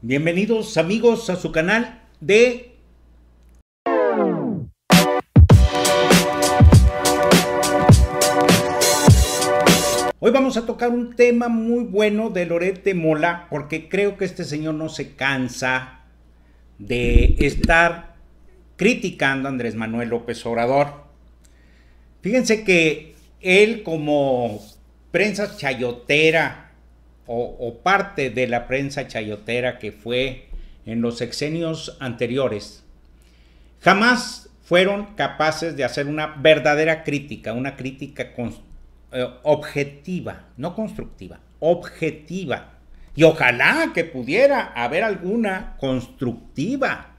Bienvenidos amigos a su canal de... Hoy vamos a tocar un tema muy bueno de Lorete Mola porque creo que este señor no se cansa de estar criticando a Andrés Manuel López Obrador. Fíjense que él como prensa chayotera o, parte de la prensa chayotera que fue en los sexenios anteriores, jamás fueron capaces de hacer una verdadera crítica, una crítica eh, objetiva, no constructiva, objetiva. Y ojalá que pudiera haber alguna constructiva.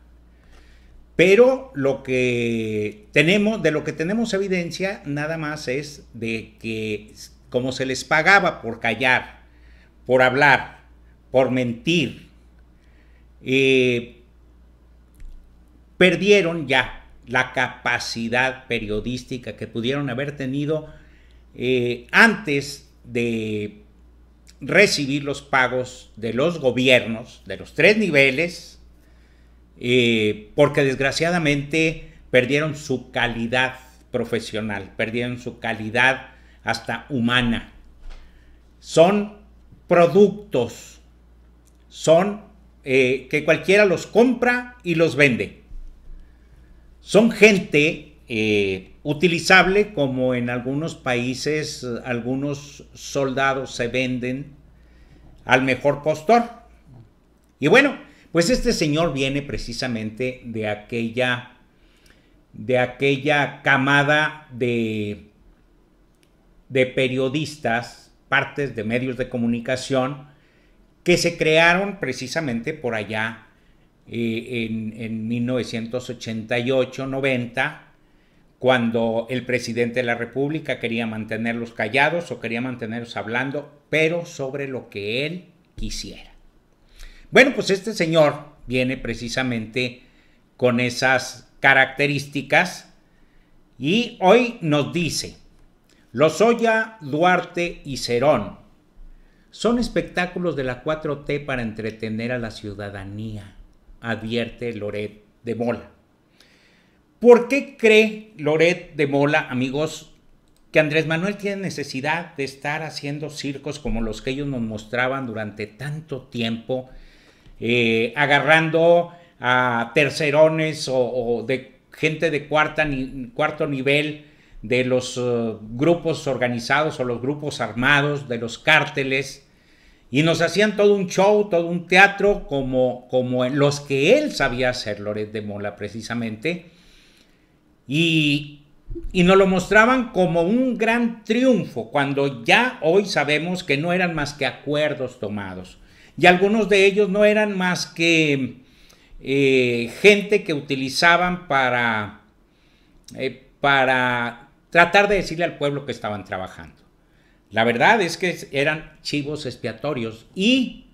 Pero lo que tenemos, de lo que tenemos evidencia, nada más es de que como se les pagaba por callar por hablar, por mentir, eh, perdieron ya la capacidad periodística que pudieron haber tenido eh, antes de recibir los pagos de los gobiernos de los tres niveles, eh, porque desgraciadamente perdieron su calidad profesional, perdieron su calidad hasta humana. Son productos. Son eh, que cualquiera los compra y los vende. Son gente eh, utilizable como en algunos países algunos soldados se venden al mejor postor. Y bueno, pues este señor viene precisamente de aquella de aquella camada de de periodistas partes de medios de comunicación que se crearon precisamente por allá eh, en, en 1988-90, cuando el presidente de la República quería mantenerlos callados o quería mantenerlos hablando, pero sobre lo que él quisiera. Bueno, pues este señor viene precisamente con esas características y hoy nos dice Lozoya, Duarte y Cerón. Son espectáculos de la 4T para entretener a la ciudadanía, advierte Loret de Mola. ¿Por qué cree Loret de Mola, amigos, que Andrés Manuel tiene necesidad de estar haciendo circos como los que ellos nos mostraban durante tanto tiempo, eh, agarrando a tercerones o, de gente de cuarta cuarto nivel? de los eh, grupos organizados o los grupos armados, de los cárteles, y nos hacían todo un show, todo un teatro, como, como los que él sabía hacer, Loret de Mola, precisamente, y, nos lo mostraban como un gran triunfo, cuando ya hoy sabemos que no eran más que acuerdos tomados, y algunos de ellos no eran más que eh, gente que utilizaban para... Eh, para tratar de decirle al pueblo que estaban trabajando. La verdad es que eran chivos expiatorios y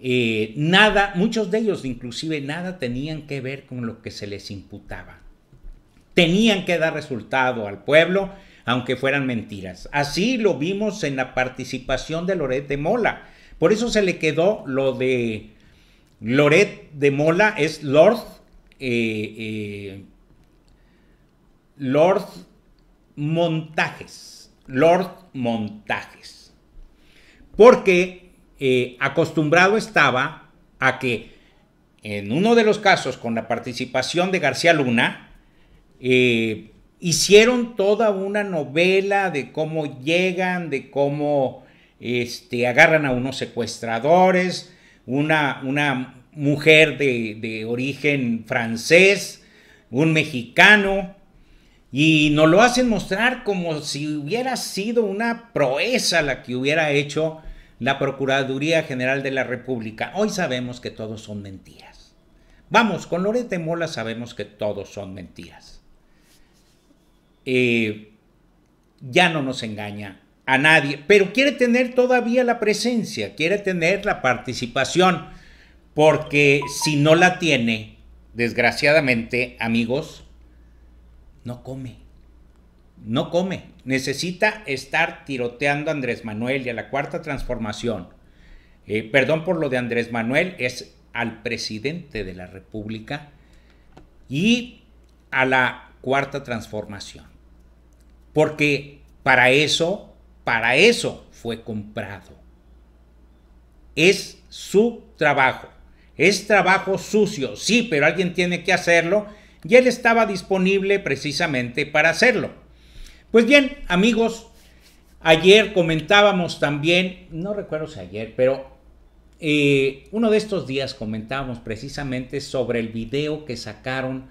eh, nada, muchos de ellos inclusive nada tenían que ver con lo que se les imputaba. Tenían que dar resultado al pueblo, aunque fueran mentiras. Así lo vimos en la participación de Loret de Mola. Por eso se le quedó lo de Loret de Mola, es Lord, eh, eh, Lord Montajes, Lord Montajes, porque eh, acostumbrado estaba a que en uno de los casos con la participación de García Luna, eh, hicieron toda una novela de cómo llegan, de cómo este, agarran a unos secuestradores, una, una mujer de, de origen francés, un mexicano, y nos lo hacen mostrar como si hubiera sido una proeza la que hubiera hecho la Procuraduría General de la República. Hoy sabemos que todos son mentiras. Vamos, con Loret Mola sabemos que todos son mentiras. Eh, ya no nos engaña a nadie, pero quiere tener todavía la presencia, quiere tener la participación, porque si no la tiene, desgraciadamente, amigos, no come. No come. Necesita estar tiroteando a Andrés Manuel y a la cuarta transformación. Eh, perdón por lo de Andrés Manuel, es al presidente de la República y a la cuarta transformación. Porque para eso, para eso fue comprado. Es su trabajo. Es trabajo sucio, sí, pero alguien tiene que hacerlo y él estaba disponible precisamente para hacerlo. Pues bien, amigos, ayer comentábamos también, no recuerdo si ayer, pero eh, uno de estos días comentábamos precisamente sobre el video que sacaron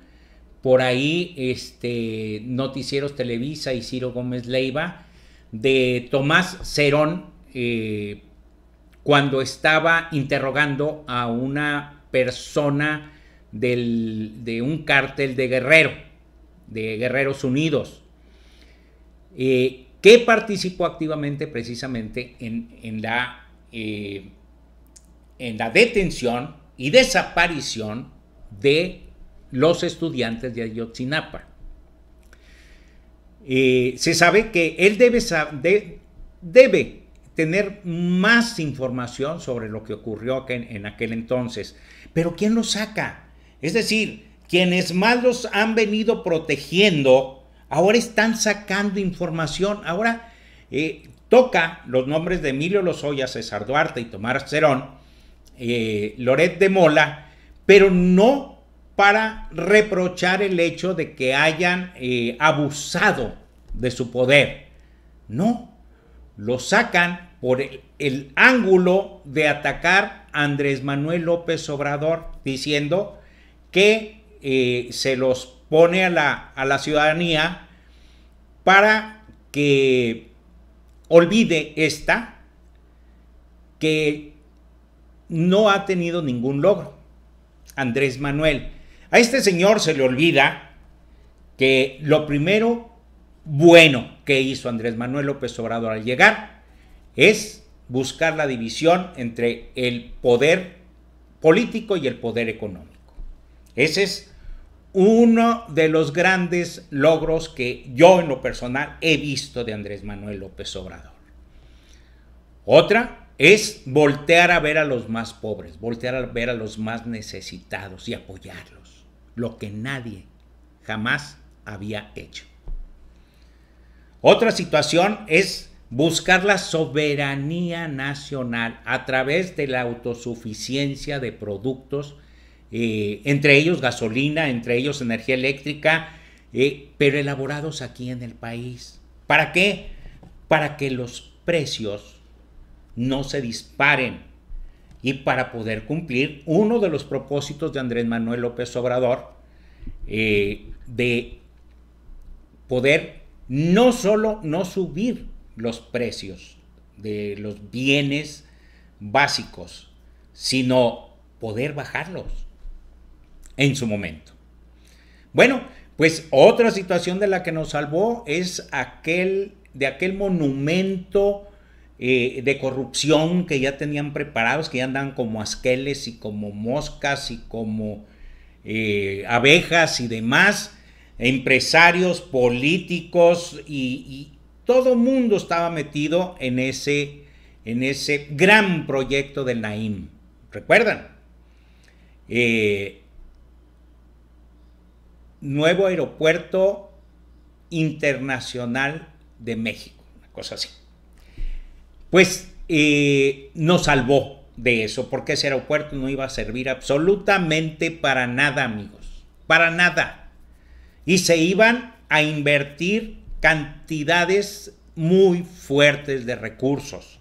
por ahí este, Noticieros Televisa y Ciro Gómez Leiva de Tomás Cerón eh, cuando estaba interrogando a una persona de un cártel de Guerrero, de Guerreros Unidos, eh, que participó activamente precisamente en, la, eh, en la detención y desaparición de los estudiantes de Ayotzinapa. Eh, se sabe que él debe, debe, tener más información sobre lo que ocurrió en, en aquel entonces, pero ¿quién lo saca? Es decir, quienes más los han venido protegiendo, ahora están sacando información. Ahora eh, toca los nombres de Emilio Lozoya, César Duarte y Tomás Cerón, eh, Loret de Mola, pero no para reprochar el hecho de que hayan eh, abusado de su poder. No, lo sacan por el ángulo de atacar a Andrés Manuel López Obrador, diciendo que eh, se los pone a la, a la ciudadanía para que olvide esta que no ha tenido ningún logro. Andrés Manuel. A este señor se le olvida que lo primero bueno que hizo Andrés Manuel López Obrador al llegar es buscar la división entre el poder político y el poder económico. Ese es uno de los grandes logros que yo en lo personal he visto de Andrés Manuel López Obrador. Otra es voltear a ver a los más pobres, voltear a ver a los más necesitados y apoyarlos, lo que nadie jamás había hecho. Otra situación es buscar la soberanía nacional a través de la autosuficiencia de productos eh, entre ellos gasolina, entre ellos energía eléctrica, eh, pero elaborados aquí en el país. ¿Para qué? Para que los precios no se disparen y para poder cumplir uno de los propósitos de Andrés Manuel López Obrador eh, de poder no solo no subir los precios de los bienes básicos, sino poder bajarlos en su momento. Bueno, pues otra situación de la que nos salvó es aquel, de aquel monumento eh, de corrupción que ya tenían preparados, que ya andan como asqueles y como moscas y como eh, abejas y demás, empresarios, políticos y, todo todo mundo estaba metido en ese, en ese gran proyecto del Naim. ¿Recuerdan? Eh, nuevo aeropuerto internacional de México, una cosa así. Pues eh, nos salvó de eso, porque ese aeropuerto no iba a servir absolutamente para nada, amigos, para nada. Y se iban a invertir cantidades muy fuertes de recursos,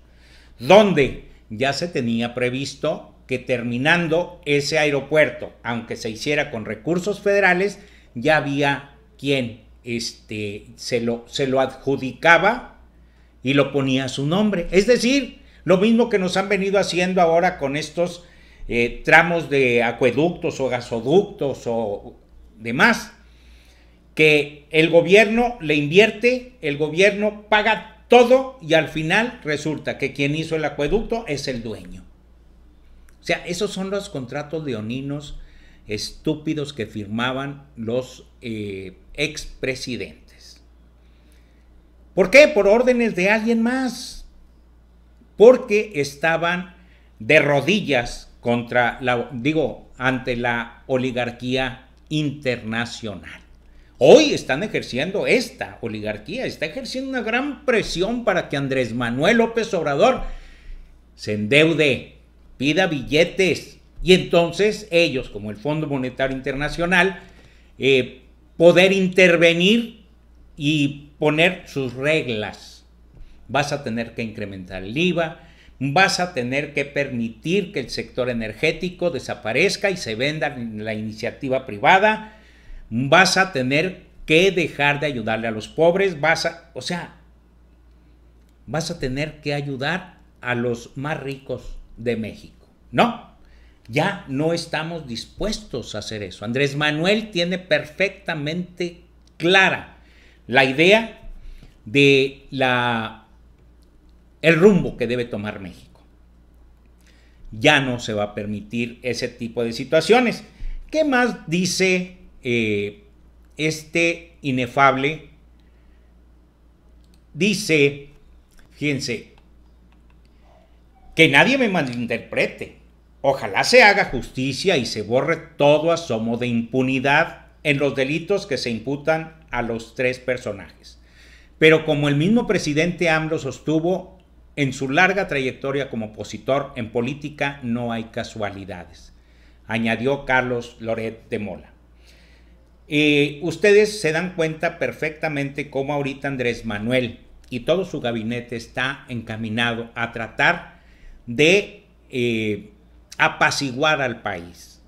donde ya se tenía previsto que terminando ese aeropuerto, aunque se hiciera con recursos federales, ya había quien este, se, lo, se lo adjudicaba y lo ponía a su nombre. Es decir, lo mismo que nos han venido haciendo ahora con estos eh, tramos de acueductos o gasoductos o demás, que el gobierno le invierte, el gobierno paga todo y al final resulta que quien hizo el acueducto es el dueño. O sea, esos son los contratos leoninos estúpidos que firmaban los eh, expresidentes. ¿Por qué? Por órdenes de alguien más. Porque estaban de rodillas contra la, digo, ante la oligarquía internacional. Hoy están ejerciendo esta oligarquía, está ejerciendo una gran presión para que Andrés Manuel López Obrador se endeude, pida billetes, y entonces ellos, como el Fondo Monetario Internacional, eh, poder intervenir y poner sus reglas. Vas a tener que incrementar el IVA, vas a tener que permitir que el sector energético desaparezca y se venda en la iniciativa privada, vas a tener que dejar de ayudarle a los pobres, vas a, o sea, vas a tener que ayudar a los más ricos de México, ¿no? Ya no estamos dispuestos a hacer eso. Andrés Manuel tiene perfectamente clara la idea de la el rumbo que debe tomar México. Ya no se va a permitir ese tipo de situaciones. ¿Qué más dice eh, este inefable? Dice, fíjense, que nadie me malinterprete. Ojalá se haga justicia y se borre todo asomo de impunidad en los delitos que se imputan a los tres personajes. Pero como el mismo presidente AMLO sostuvo, en su larga trayectoria como opositor en política no hay casualidades, añadió Carlos Loret de Mola. Eh, ustedes se dan cuenta perfectamente cómo ahorita Andrés Manuel y todo su gabinete está encaminado a tratar de eh, apaciguar al país.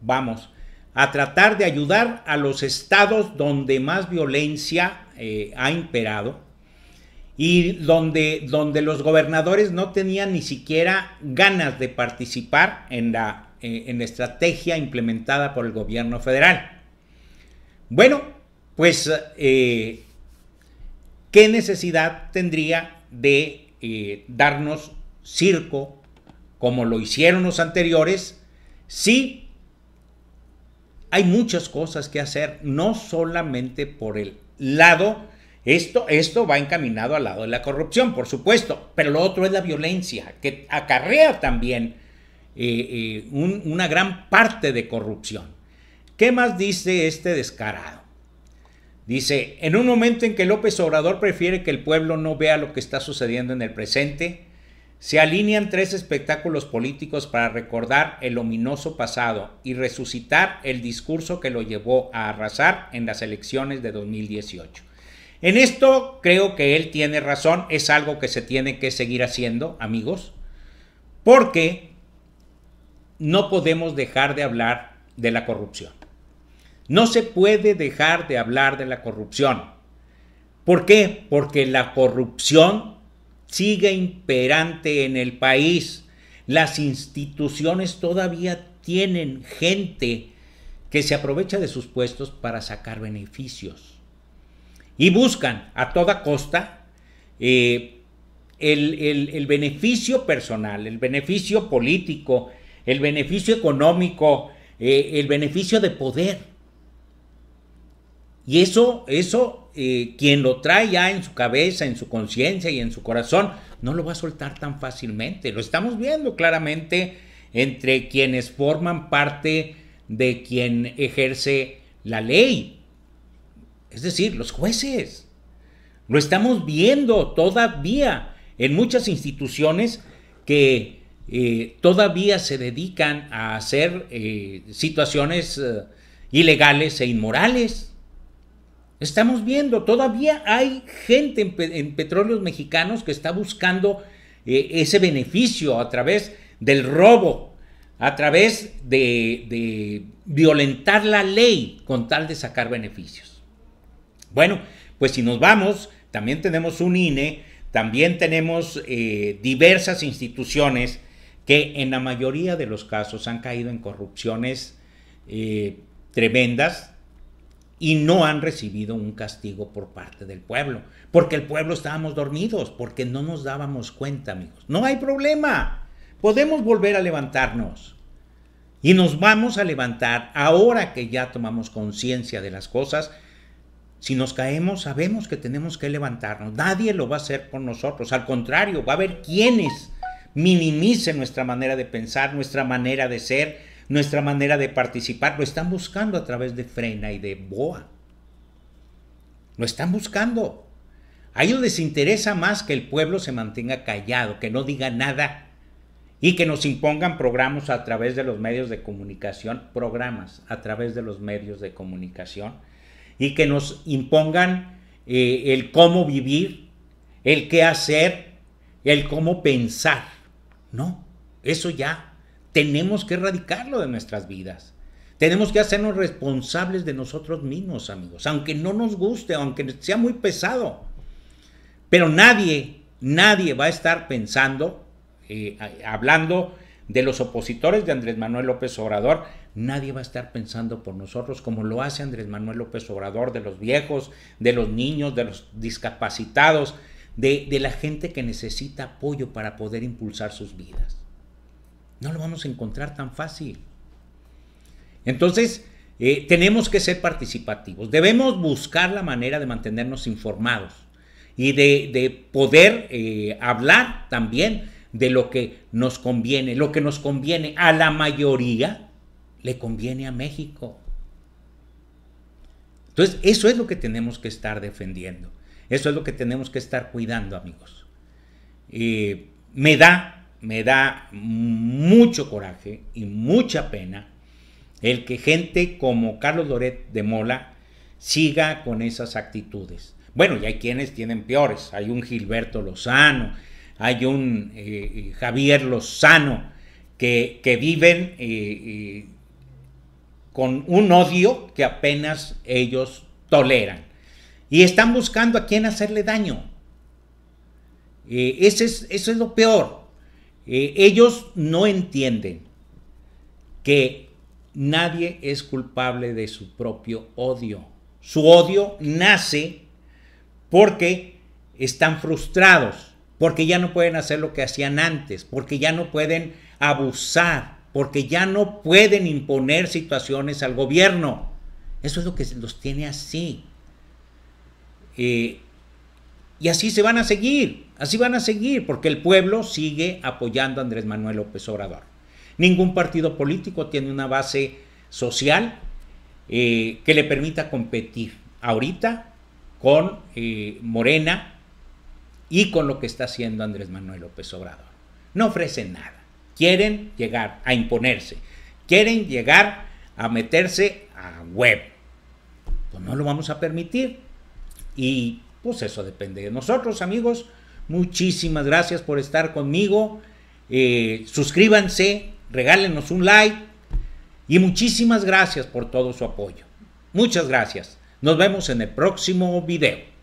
Vamos a tratar de ayudar a los estados donde más violencia eh, ha imperado y donde, donde los gobernadores no tenían ni siquiera ganas de participar en la, eh, en estrategia implementada por el gobierno federal. Bueno, pues, eh, ¿qué necesidad tendría de darnos circo como lo hicieron los anteriores, sí hay muchas cosas que hacer, no solamente por el lado, esto, esto va encaminado al lado de la corrupción, por supuesto, pero lo otro es la violencia, que acarrea también eh, eh, una gran parte de corrupción. ¿Qué más dice este descarado? Dice, en un momento en que López Obrador prefiere que el pueblo no vea lo que está sucediendo en el presente, se alinean tres espectáculos políticos para recordar el ominoso pasado y resucitar el discurso que lo llevó a arrasar en las elecciones de 2018. En esto creo que él tiene razón, es algo que se tiene que seguir haciendo, amigos, porque no podemos dejar de hablar de la corrupción. No se puede dejar de hablar de la corrupción. ¿Por qué? Porque la corrupción sigue imperante en el país. Las instituciones todavía tienen gente que se aprovecha de sus puestos para sacar beneficios. Y buscan a toda costa eh, el, beneficio personal, el beneficio político, el beneficio económico, eh, el beneficio de poder. Y eso, eso eh, quien lo trae ya en su cabeza, en su conciencia y en su corazón, no lo va a soltar tan fácilmente. Lo estamos viendo claramente entre quienes forman parte de quien ejerce la ley, es decir, los jueces. Lo estamos viendo todavía en muchas instituciones que eh, todavía se dedican a hacer eh, situaciones ilegales e inmorales. Estamos viendo, todavía hay gente en, petróleos mexicanos que está buscando eh, ese beneficio a través del robo, a través de, violentar la ley con tal de sacar beneficios. Bueno, pues si nos vamos, también tenemos un INE, también tenemos eh, diversas instituciones que en la mayoría de los casos han caído en corrupciones eh, tremendas, y no han recibido un castigo por parte del pueblo, porque el pueblo estábamos dormidos, porque no nos dábamos cuenta, amigos. No hay problema, podemos volver a levantarnos. Y nos vamos a levantar ahora que ya tomamos conciencia de las cosas. Si nos caemos, sabemos que tenemos que levantarnos. Nadie lo va a hacer por nosotros. Al contrario, va a haber quienes minimicen nuestra manera de pensar, nuestra manera de ser, nuestra manera de participar. Lo están buscando a través de Frena y de Boa. Lo están buscando. A ellos les interesa más que el pueblo se mantenga callado, que no diga nada y que nos impongan programas a través de los medios de comunicación, programas a través de los medios de comunicación y que nos impongan eh, el cómo vivir, el qué hacer, el cómo pensar. No, eso ya tenemos que erradicarlo de nuestras vidas. Tenemos que hacernos responsables de nosotros mismos, amigos, aunque no nos guste, aunque sea muy pesado. Pero nadie, nadie va a estar pensando, eh, hablando de los opositores de Andrés Manuel López Obrador, nadie va a estar pensando por nosotros como lo hace Andrés Manuel López Obrador, de los viejos, de los niños, de los discapacitados, de la gente que necesita apoyo para poder impulsar sus vidas. No lo vamos a encontrar tan fácil. Entonces, eh, tenemos que ser participativos. Debemos buscar la manera de mantenernos informados y de, poder eh, hablar también de lo que nos conviene. Lo que nos conviene a la mayoría le conviene a México. Entonces, eso es lo que tenemos que estar defendiendo. Eso es lo que tenemos que estar cuidando, amigos. Eh, me da me da mucho coraje y mucha pena el que gente como Carlos Loret de Mola siga con esas actitudes. Bueno, y hay quienes tienen peores. Hay un Gilberto Lozano, hay un eh, eh, Javier Lozano, que, viven eh, con un odio que apenas ellos toleran. Y están buscando a quién hacerle daño. Ese eso es lo peor. Eh, ellos no entienden que nadie es culpable de su propio odio. Su odio nace porque están frustrados, porque ya no pueden hacer lo que hacían antes, porque ya no pueden abusar, porque ya no pueden imponer situaciones al gobierno. Eso es lo que los tiene así. Eh, y así se van a seguir, así van a seguir, porque el pueblo sigue apoyando a Andrés Manuel López Obrador. Ningún partido político tiene una base social eh, que le permita competir ahorita con eh, Morena y con lo que está haciendo Andrés Manuel López Obrador. No ofrecen nada. Quieren llegar a imponerse. Quieren llegar a meterse a web. Pues no lo vamos a permitir. Y pues eso depende de nosotros, amigos. Muchísimas gracias por estar conmigo. Eh, suscríbanse, regálenos un like y muchísimas gracias por todo su apoyo. Muchas gracias. Nos vemos en el próximo video.